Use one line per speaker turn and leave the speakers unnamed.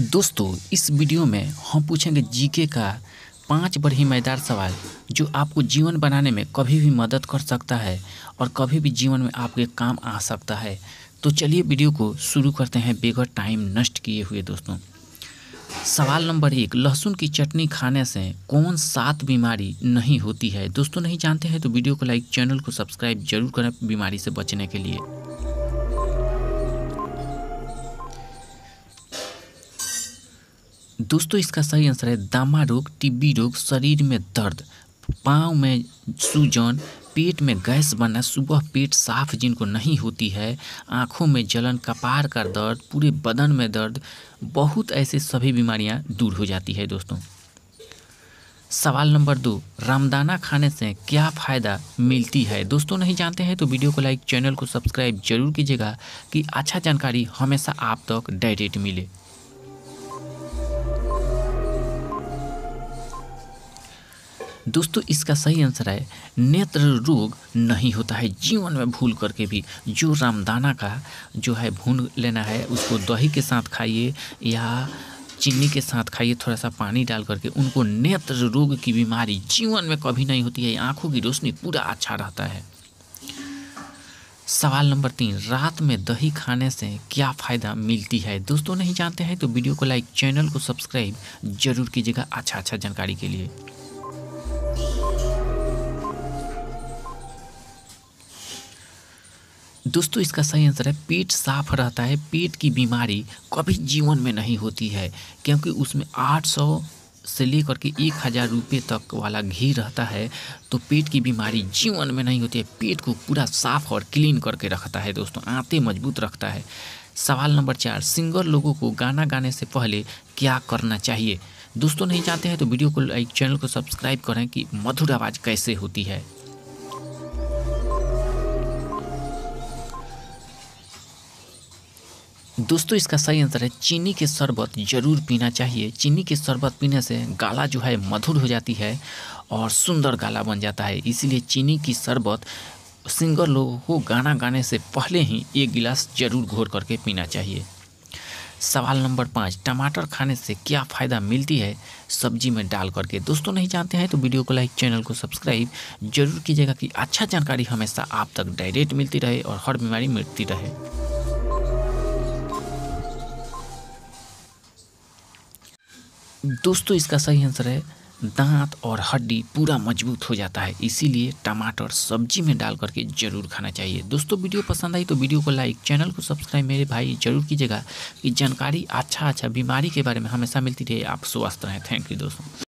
दोस्तों इस वीडियो में हम पूछेंगे जीके का पांच बड़ी मजेदार सवाल जो आपको जीवन बनाने में कभी भी मदद कर सकता है और कभी भी जीवन में आपके काम आ सकता है तो चलिए वीडियो को शुरू करते हैं बेगर टाइम नष्ट किए हुए दोस्तों सवाल नंबर एक लहसुन की चटनी खाने से कौन सात बीमारी नहीं होती है दोस्तों नहीं जानते हैं तो वीडियो को लाइक चैनल को सब्सक्राइब जरूर करें बीमारी से बचने के लिए दोस्तों इसका सही आंसर है दामा रोग टीबी रोग शरीर में दर्द पाँव में सूजन पेट में गैस बनना सुबह पेट साफ जिनको नहीं होती है आँखों में जलन कपार का दर्द पूरे बदन में दर्द बहुत ऐसे सभी बीमारियाँ दूर हो जाती है दोस्तों सवाल नंबर दो रामदाना खाने से क्या फ़ायदा मिलती है दोस्तों नहीं जानते हैं तो वीडियो को लाइक चैनल को सब्सक्राइब जरूर कीजिएगा कि अच्छा जानकारी हमेशा आप तक डायरेक्ट मिले दोस्तों इसका सही आंसर है नेत्र रोग नहीं होता है जीवन में भूल करके भी जो रामदाना का जो है भून लेना है उसको दही के साथ खाइए या चीनी के साथ खाइए थोड़ा सा पानी डाल करके उनको नेत्र रोग की बीमारी जीवन में कभी नहीं होती है आँखों की रोशनी पूरा अच्छा रहता है सवाल नंबर तीन रात में दही खाने से क्या फ़ायदा मिलती है दोस्तों नहीं जानते हैं तो वीडियो को लाइक चैनल को सब्सक्राइब जरूर कीजिएगा अच्छा अच्छा जानकारी के लिए दोस्तों इसका सही आंसर है पेट साफ रहता है पेट की बीमारी कभी जीवन में नहीं होती है क्योंकि उसमें 800 से लेकर के एक हज़ार रुपये तक वाला घी रहता है तो पेट की बीमारी जीवन में नहीं होती है पेट को पूरा साफ और क्लीन करके रखता है दोस्तों आते मजबूत रखता है सवाल नंबर चार सिंगर लोगों को गाना गाने से पहले क्या करना चाहिए दोस्तों नहीं चाहते हैं तो वीडियो को लाइक चैनल को सब्सक्राइब करें कि मधुर आवाज़ कैसे होती है दोस्तों इसका सही आंसर है चीनी के शरबत ज़रूर पीना चाहिए चीनी के शरबत पीने से गाला जो है मधुर हो जाती है और सुंदर गाला बन जाता है इसीलिए चीनी की शरबत सिंगर लोगों को गाना गाने से पहले ही एक गिलास ज़रूर घोर करके पीना चाहिए सवाल नंबर पाँच टमाटर खाने से क्या फ़ायदा मिलती है सब्जी में डाल करके दोस्तों नहीं जानते हैं तो वीडियो को लाइक चैनल को सब्सक्राइब जरूर कीजिएगा कि अच्छा जानकारी हमेशा आप तक डायरेक्ट मिलती रहे और हर बीमारी मिटती रहे दोस्तों इसका सही आंसर है दांत और हड्डी पूरा मजबूत हो जाता है इसीलिए टमाटर सब्जी में डाल करके ज़रूर खाना चाहिए दोस्तों वीडियो पसंद आई तो वीडियो को लाइक चैनल को सब्सक्राइब मेरे भाई जरूर कीजिएगा कि जानकारी अच्छा अच्छा बीमारी के बारे में हमेशा मिलती रहे आप स्वस्थ रहें थैंक यू दोस्तों